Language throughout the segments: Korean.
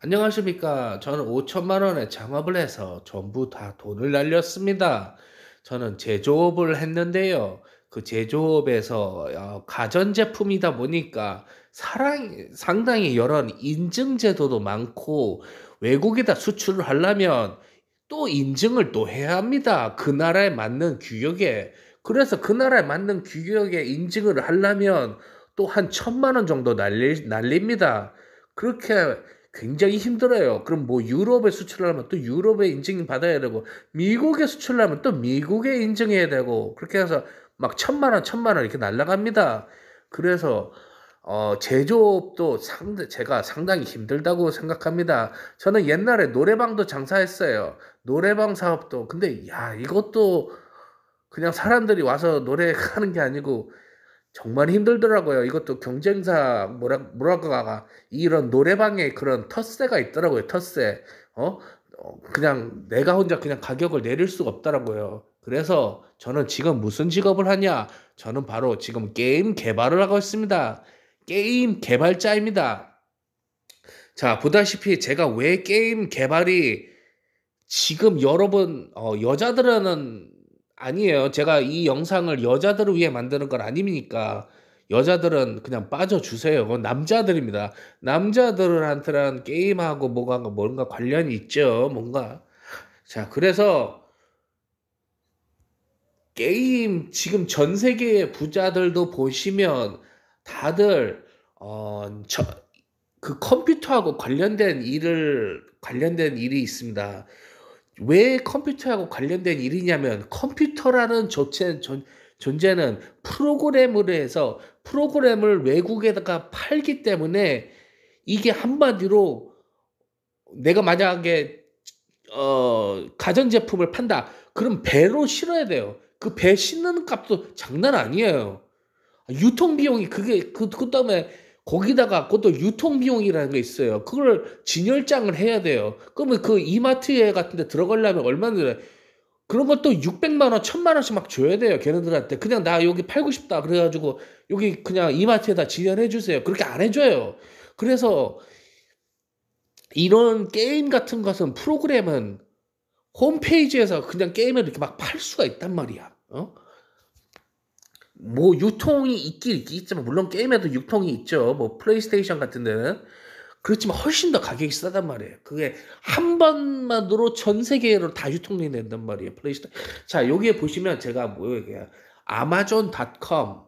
안녕하십니까. 저는 5천만 원에 창업을 해서 전부 다 돈을 날렸습니다. 저는 제조업을 했는데요. 그 제조업에서 어, 가전제품이다 보니까 사랑, 상당히 여러 인증제도도 많고 외국에다 수출을 하려면 또 인증을 또 해야 합니다. 그 나라에 맞는 규격에. 그래서 그 나라에 맞는 규격에 인증을 하려면 또 한 천만 원 정도 날리, 날립니다. 그렇게 굉장히 힘들어요. 그럼 뭐 유럽에 수출하면 을또유럽의 인증 받아야 되고 미국에 수출하면 을또 미국에 인증해야 되고 그렇게 해서 막 천만 원, 천만 원 이렇게 날라갑니다. 그래서 어, 제조업도 상대 제가 상당히 힘들다고 생각합니다. 저는 옛날에 노래방도 장사했어요. 노래방 사업도. 근데, 야, 이것도 그냥 사람들이 와서 노래하는 게 아니고, 정말 힘들더라고요. 이것도 경쟁사 뭐라 뭐라가 이런 노래방에 그런 텃세가 있더라고요. 텃세. 어? 어? 그냥 내가 혼자 그냥 가격을 내릴 수가 없더라고요. 그래서 저는 지금 무슨 직업을 하냐? 저는 바로 지금 게임 개발을 하고 있습니다. 게임 개발자입니다. 자, 보다시피 제가 왜 게임 개발이 지금 여러분 어, 여자들은 아니에요. 제가 이 영상을 여자들을 위해 만드는 건아닙니까 여자들은 그냥 빠져주세요. 그건 남자들입니다. 남자들한테는 게임하고 뭐가 뭔가 관련이 있죠. 뭔가 자 그래서 게임 지금 전 세계의 부자들도 보시면 다들 어그 컴퓨터하고 관련된 일을 관련된 일이 있습니다. 왜 컴퓨터하고 관련된 일이냐면 컴퓨터라는 조체, 존, 존재는 프로그램으로 해서 프로그램을 외국에다가 팔기 때문에 이게 한마디로 내가 만약에 어, 가전제품을 판다. 그럼 배로 실어야 돼요. 그 배 싣는 값도 장난 아니에요. 유통비용이 그게, 그, 그 다음에 거기다가 그것도 유통 비용이라는 게 있어요. 그걸 진열장을 해야 돼요. 그러면 그 이마트에 같은 데 들어가려면 얼마나 들어 그런 것도 600만 원, 1000만 원씩 막 줘야 돼요. 걔네들한테. 그냥 나 여기 팔고 싶다. 그래 가지고 여기 그냥 이마트에다 진열해 주세요. 그렇게 안해 줘요. 그래서 이런 게임 같은 것은 프로그램은 홈페이지에서 그냥 게임을 이렇게 막 팔 수가 있단 말이야. 어? 뭐 유통이 있긴 있겠지만 물론 게임에도 유통이 있죠. 뭐 플레이스테이션 같은 데는 그렇지만 훨씬 더 가격이 싸단 말이에요. 그게 한 번만으로 전 세계로 다 유통이 된단 말이에요. 플레이스테이션. 자, 여기에 보시면 제가 뭐예요, 이게. 아마존닷컴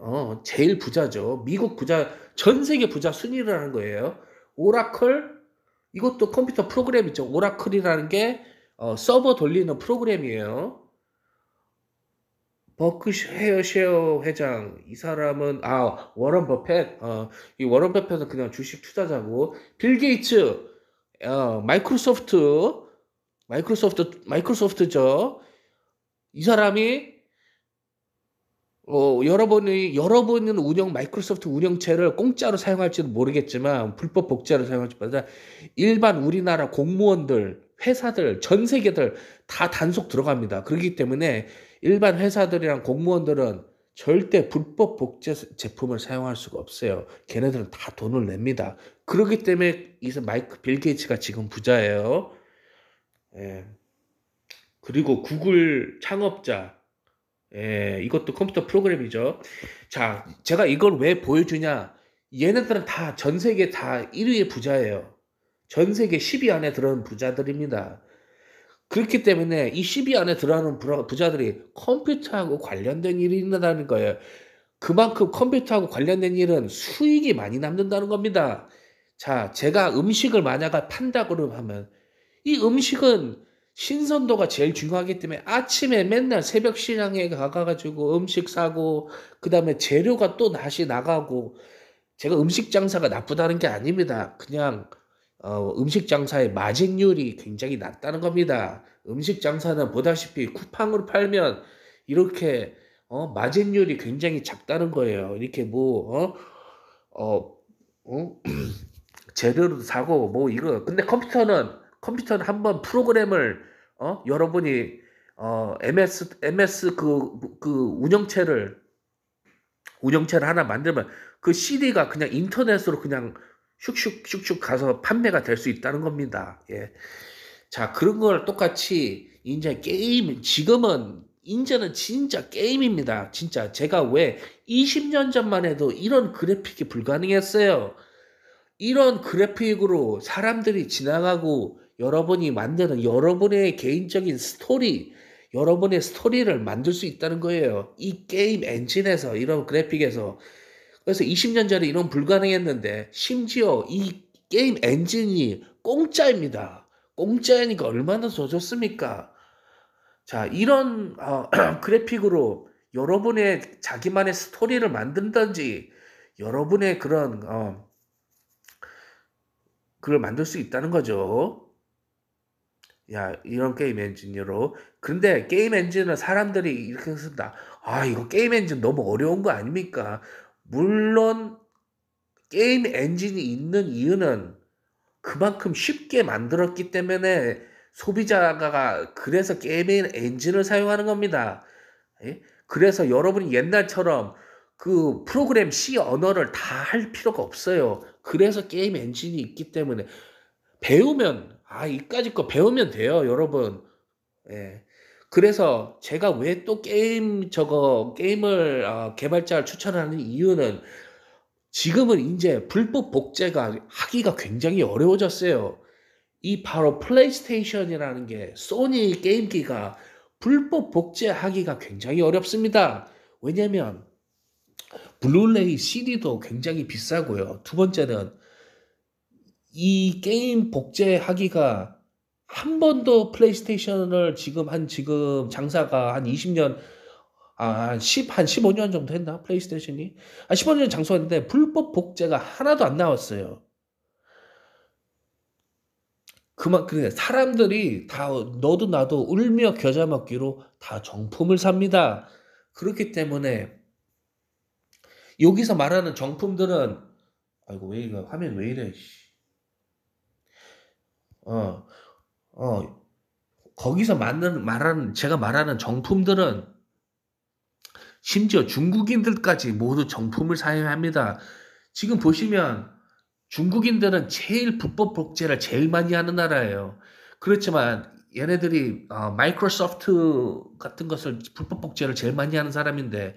어, 제일 부자죠. 미국 부자 전 세계 부자 순위를 하는 거예요. 오라클 이것도 컴퓨터 프로그램 이죠 오라클이라는 게 어, 서버 돌리는 프로그램이에요. 버크쉐어 회장 이 사람은 아 워런 버펫 어, 이 워런 버펫은 그냥 주식 투자자고 빌 게이츠 어, 마이크로소프트 마이크로소프트 마이크로소프트죠 이 사람이 어, 여러분이, 여러분은 운영, 마이크로소프트 운영체를 공짜로 사용할지도 모르겠지만, 불법 복제로 사용할지보다, 일반 우리나라 공무원들, 회사들, 전 세계들 다 단속 들어갑니다. 그렇기 때문에 일반 회사들이랑 공무원들은 절대 불법 복제 제품을 사용할 수가 없어요. 걔네들은 다 돈을 냅니다. 그렇기 때문에 이제 마이크 빌 게이츠가 지금 부자예요. 예. 그리고 구글 창업자. 예, 이것도 컴퓨터 프로그램이죠. 자, 제가 이걸 왜 보여주냐? 얘네들은 다 전 세계 다 1위의 부자예요. 전 세계 10위 안에 들어온 부자들입니다. 그렇기 때문에 이 시비 안에 들어가는 부자들이 컴퓨터하고 관련된 일이 있다는 거예요. 그만큼 컴퓨터하고 관련된 일은 수익이 많이 남는다는 겁니다. 자, 제가 음식을 만약에 판다 그러면 이 음식은 신선도가 제일 중요하기 때문에 아침에 맨날 새벽 시장에 가가지고 음식 사고 그다음에 재료가 또 다시 나가고 제가 음식 장사가 나쁘다는 게 아닙니다. 그냥 어, 음식 장사의 마진율이 굉장히 낮다는 겁니다. 음식 장사는 보다시피 쿠팡으로 팔면 이렇게 어, 마진율이 굉장히 작다는 거예요. 이렇게 뭐 어, 어, 어? 재료도 사고 뭐 이거 근데 컴퓨터는 컴퓨터는 한번 프로그램을 어 여러분이 어 MS MS 그그 그 운영체를 운영체를 하나 만들면 그 CD가 그냥 인터넷으로 그냥 슉슉슉슉 가서 판매가 될 수 있다는 겁니다. 예. 자, 그런 걸 똑같이 이제 게임, 지금은 인제는 진짜 게임입니다. 진짜 제가 왜 20년 전만 해도 이런 그래픽이 불가능했어요. 이런 그래픽으로 사람들이 지나가고 여러분이 만드는 여러분의 개인적인 스토리, 여러분의 스토리를 만들 수 있다는 거예요. 이 게임 엔진에서 이런 그래픽에서 그래서 20년 전에 이런 불가능했는데 심지어 이 게임 엔진이 공짜입니다. 공짜이니까 얼마나 더 좋습니까? 자, 이런 어, 그래픽으로 여러분의 자기만의 스토리를 만든다든지 여러분의 그런 어, 그걸 만들 수 있다는 거죠. 야, 이런 게임 엔진으로. 근데 게임 엔진은 사람들이 이렇게 쓴다. 아, 이거 게임 엔진 너무 어려운 거 아닙니까? 물론 게임 엔진이 있는 이유는 그만큼 쉽게 만들었기 때문에 소비자가 그래서 게임 엔진을 사용하는 겁니다. 예? 그래서 여러분이 옛날처럼 그 프로그램 C 언어를 다 할 필요가 없어요. 그래서 게임 엔진이 있기 때문에 배우면 아이까짓거 배우면 돼요, 여러분. 예. 그래서 제가 왜 또 게임 저거 게임을 어, 개발자를 추천하는 이유는 지금은 이제 불법 복제가 하기가 굉장히 어려워졌어요. 이 바로 플레이스테이션이라는 게 소니 게임기가 불법 복제하기가 굉장히 어렵습니다. 왜냐면 블루레이 CD도 굉장히 비싸고요. 두 번째는 이 게임 복제하기가 한 번도 플레이스테이션을 지금 한 지금 장사가 한 20년 아한 10, 한 15년 정도 했나 플레이스테이션이 한 아, 15년 장수했는데 불법 복제가 하나도 안 나왔어요. 그만큼 그러니까 사람들이 다 너도 나도 울며 겨자 먹기로 다 정품을 삽니다. 그렇기 때문에 여기서 말하는 정품들은 아이고 왜 이거 화면 왜 이래? 어 어, 거기서 맞는, 말하는, 제가 말하는 정품들은 심지어 중국인들까지 모두 정품을 사용합니다. 지금 보시면 중국인들은 제일 불법 복제를 제일 많이 하는 나라예요. 그렇지만 얘네들이 어, 마이크로소프트 같은 것을 불법 복제를 제일 많이 하는 사람인데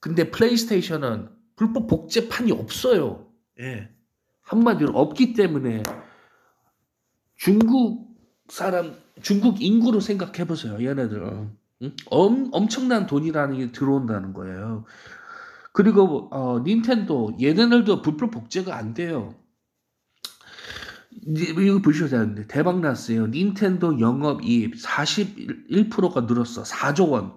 근데 플레이스테이션은 불법 복제판이 없어요. 예. 한마디로 없기 때문에 중국 사람, 중국 인구로 생각해 보세요. 얘네들. 어. 응? 엄, 엄청난 돈이라는 게 들어온다는 거예요. 그리고 어, 닌텐도 얘네들도 불법 복제가 안 돼요. 이거 보셔야 되는데 대박 났어요. 닌텐도 영업이익 41%가 늘었어. 4조 원.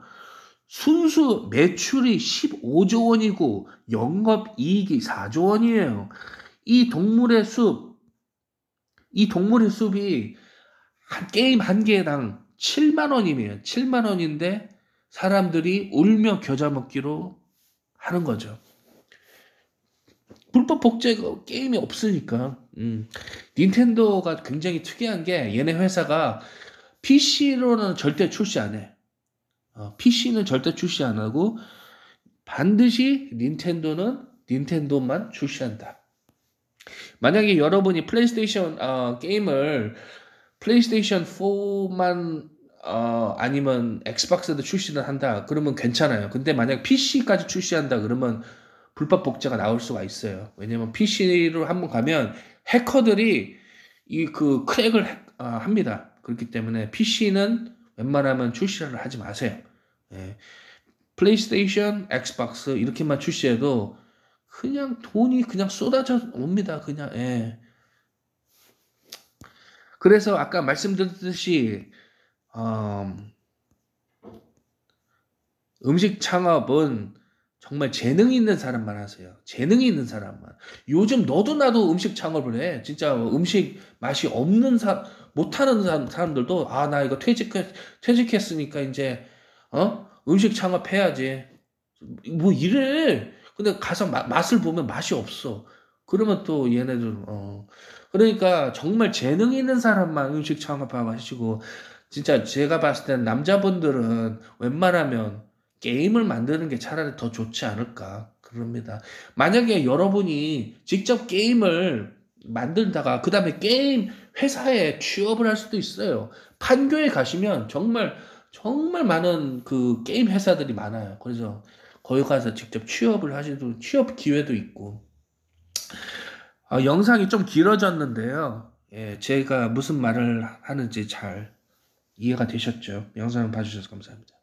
순수 매출이 15조 원이고 영업이익이 4조 원이에요. 이 동물의 숲이 동물의 숲이 한 게임 한 개당 7만 원이에요. 7만 원인데 사람들이 울며 겨자 먹기로 하는 거죠. 불법 복제가 게임이 없으니까. 음. 닌텐도가 굉장히 특이한 게 얘네 회사가 PC로는 절대 출시 안 해. 어, PC는 절대 출시 안 하고 반드시 닌텐도는 닌텐도만 출시한다. 만약에 여러분이 플레이스테이션 어, 게임을 플레이스테이션 4만 어, 아니면 엑스박스도 출시를 한다 그러면 괜찮아요. 근데 만약 PC까지 출시한다 그러면 불법 복제가 나올 수가 있어요. 왜냐면 PC로 한번 가면 해커들이 이 그 크랙을 해, 어, 합니다. 그렇기 때문에 PC는 웬만하면 출시를 하지 마세요. 예. 플레이스테이션, 엑스박스 이렇게만 출시해도 그냥 돈이 그냥 쏟아져 옵니다. 그냥, 예. 그래서 아까 말씀드렸듯이, 어, 음식 창업은 정말 재능이 있는 사람만 하세요. 재능이 있는 사람만. 요즘 너도 나도 음식 창업을 해. 진짜 음식 맛이 없는 사, 못하는 사람, 사람들도, 아, 나 이거 퇴직, 퇴직했으니까 이제, 어? 음식 창업해야지. 뭐 일을, 근데 가서 마, 맛을 보면 맛이 없어. 그러면 또 얘네들 어 그러니까 정말 재능 있는 사람만 음식 창업하고 하시고 진짜 제가 봤을 땐 남자분들은 웬만하면 게임을 만드는 게 차라리 더 좋지 않을까 그럽니다. 만약에 여러분이 직접 게임을 만들다가 그 다음에 게임 회사에 취업을 할 수도 있어요. 판교에 가시면 정말 정말 많은 그 게임 회사들이 많아요. 그래서 거기 가서 직접 취업을 하시도 취업 기회도 있고 어, 영상이 좀 길어졌는데요. 예, 제가 무슨 말을 하는지 잘 이해가 되셨죠? 영상 봐주셔서 감사합니다.